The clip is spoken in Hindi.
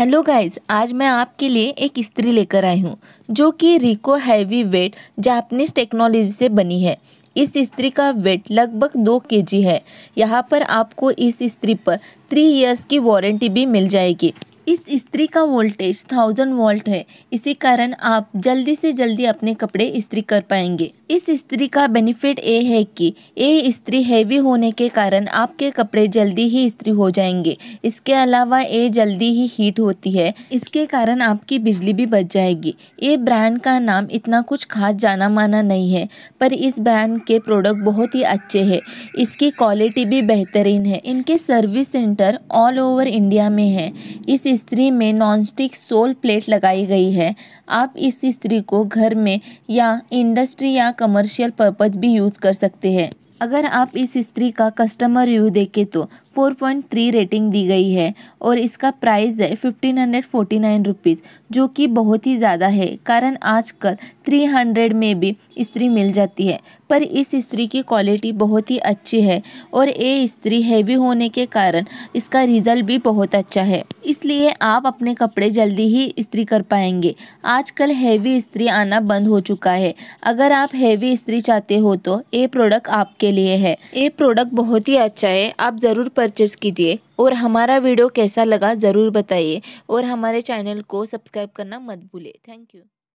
हेलो गाइस आज मैं आपके लिए एक स्त्री लेकर आई हूँ जो कि Rico heavy weight Japanese technology से बनी है इस स्त्री का वेट लगभग दो के है यहाँ पर आपको इस स्त्री पर थ्री इयर्स की वारंटी भी मिल जाएगी इस इस्त्री का वोल्टेज थाउजेंड वोल्ट है इसी कारण आप जल्दी से जल्दी अपने कपड़े इस्त्री कर पाएंगे इस इस्त्री का बेनिफिट ये है कि ये इस्त्री हैवी होने के कारण आपके कपड़े जल्दी ही इस्त्री हो जाएंगे इसके अलावा ये जल्दी ही हीट होती है इसके कारण आपकी बिजली भी बच जाएगी ये ब्रांड का नाम इतना कुछ खास जाना माना नहीं है पर इस ब्रांड के प्रोडक्ट बहुत ही अच्छे है इसकी क्वालिटी भी बेहतरीन है इनके service centre all over India में है इस इस्त्री में नॉनस्टिक सोल प्लेट लगाई गई है आप इस इस्त्री को घर में या इंडस्ट्री या कमर्शियल पर्पज भी यूज़ कर सकते हैं अगर आप इस स्त्री का कस्टमर रिव्यू देखें तो फोर पॉइंट थ्री रेटिंग दी गई है और इसका प्राइस है fifteen hundred forty nine rupees जो कि बहुत ही ज़्यादा है कारण आजकल थ्री हंड्रेड में भी इस्त्री मिल जाती है पर इस इस्त्री की क्वालिटी बहुत ही अच्छी है और ये इस्त्री हैवी होने के कारण इसका रिज़ल्ट भी बहुत अच्छा है इसलिए आप अपने कपड़े जल्दी ही इस्त्री कर पाएंगे आजकल हैवी इस्त्री आना बंद हो चुका है अगर आप हैवी इस्त्री चाहते हो तो ये प्रोडक्ट आपके लिए है ये प्रोडक्ट बहुत ही अच्छा है आप ज़रूर पर परचेज़ कीजिए और हमारा वीडियो कैसा लगा ज़रूर बताइए और हमारे चैनल को सब्सक्राइब करना मत भूलिए थैंक यू